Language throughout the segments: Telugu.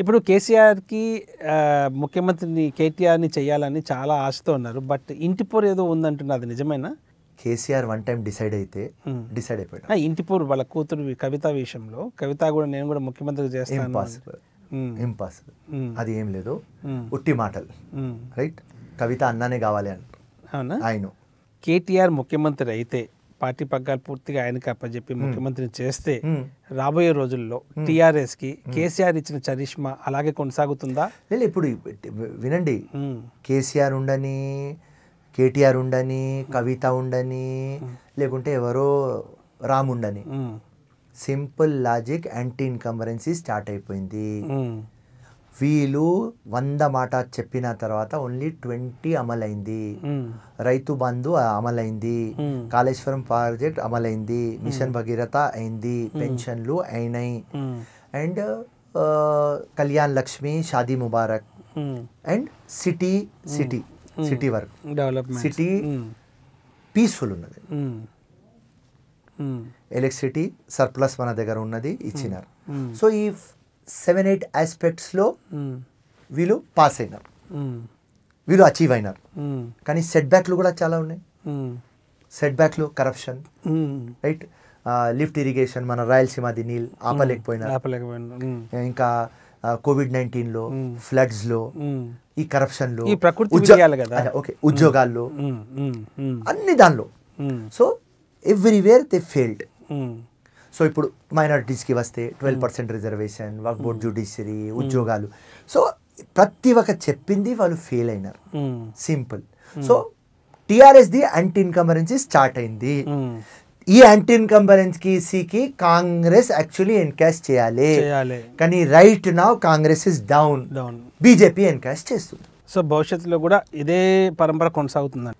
ఇప్పుడు కేసీఆర్కి ముఖ్యమంత్రిని కేటీఆర్ని చేయాలని చాలా ఆశతో ఉన్నారు బట్ ఇంటి పోరు ఏదో ఉందంటున్నా అది నిజమేనా కేసీఆర్ వన్ టైం డిసైడ్ అయితే డిసైడ్ అయిపోయాడు ఇంటి పోరు వాళ్ళ కూతురు కవిత విషయంలో కవిత కూడా నేను కూడా ముఖ్యమంత్రి చేస్తాను ఇంపాసిబుల్ అది ఏం లేదు ఉట్టి మాటలు రైట్ కవిత అన్నానే కావాలి అంటారు అవునా ఆయన కేటీఆర్ ముఖ్యమంత్రి అయితే పార్టీ పగ్గాలు పూర్తిగా ఆయనకి అప్పచెప్పి ముఖ్యమంత్రిని చేస్తే రాబోయే రోజుల్లో టీఆర్ఎస్ కి కేసీఆర్ ఇచ్చిన చరిష్మా అలాగే కొనసాగుతుందా లేదు ఇప్పుడు వినండి కేసీఆర్ ఉండని కేటీఆర్ ఉండని కవిత ఉండని లేకుంటే ఎవరో రాముండని simple logic anti incumbency start అయిపోయింది వీళ్ళు వంద మాట చెప్పిన తర్వాత ఓన్లీ ట్వంటీ అమలైంది రైతు బంధు అమలైంది కాళేశ్వరం ప్రాజెక్ట్ అమలైంది మిషన్ భగీరథ అయింది పెన్షన్లు అయినాయి and Kalyan Lakshmi Shaadi Mubarak and city city city work city peaceful ఉన్నది ఎలక్ట్రిసిటీ సర్ప్లస్ మన దగ్గర ఉన్నది ఇచ్చినారు సో ఈ సెవెన్ ఎయిట్ ఆస్పెక్ట్స్లో వీళ్ళు పాస్ అయినారు hmm. వీళ్ళు అచీవ్ అయినారు hmm. కానీ సెట్ బ్యాక్లు కూడా చాలా ఉన్నాయి సెట్ బ్యాక్లు కరప్షన్ రైట్ లిఫ్ట్ ఇరిగేషన్ మన రాయలసీమది నీళ్ళు hmm. ఆపలేకపోయినా ఇంకా కోవిడ్ నైన్టీన్లో ఫ్లడ్స్లో ఈ కరప్షన్లో ఓకే ఉద్యోగాల్లో అన్ని దానిలో so everywhere they failed so ఇప్పుడు మైనారిటీస్కి వస్తే twelve percent reservation work board judiciary ఉద్యోగాలు సో ప్రతి ఒక్క చెప్పింది వాళ్ళు ఫెయిల్ అయినారు సింపుల్ hmm. hmm. సో టిఆర్ఎస్ది యాంటీ ఇన్కంబరెన్సీ స్టార్ట్ అయింది hmm. ఈ యాంటీ ఇన్కంబరెన్స్కి సికి కాంగ్రెస్ యాక్చువల్లీ ఎన్కాష్ చేయాలి కానీ రైట్ నా Congress is down down BJP encash చేస్తుంది సో భవిష్యత్తులో కూడా ఇదే పరంపర కొనసాగుతుంది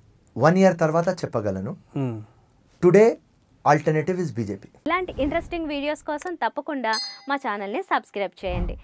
వన్ ఇయర్ తర్వాత చెప్పగలను టుడే ఆల్టర్నేటివ్ ఇస్ బీజేపీ ఇలాంటి ఇంట్రెస్టింగ్ వీడియోస్ కోసం తప్పకుండా మా ఛానల్ని సబ్స్క్రైబ్ చేయండి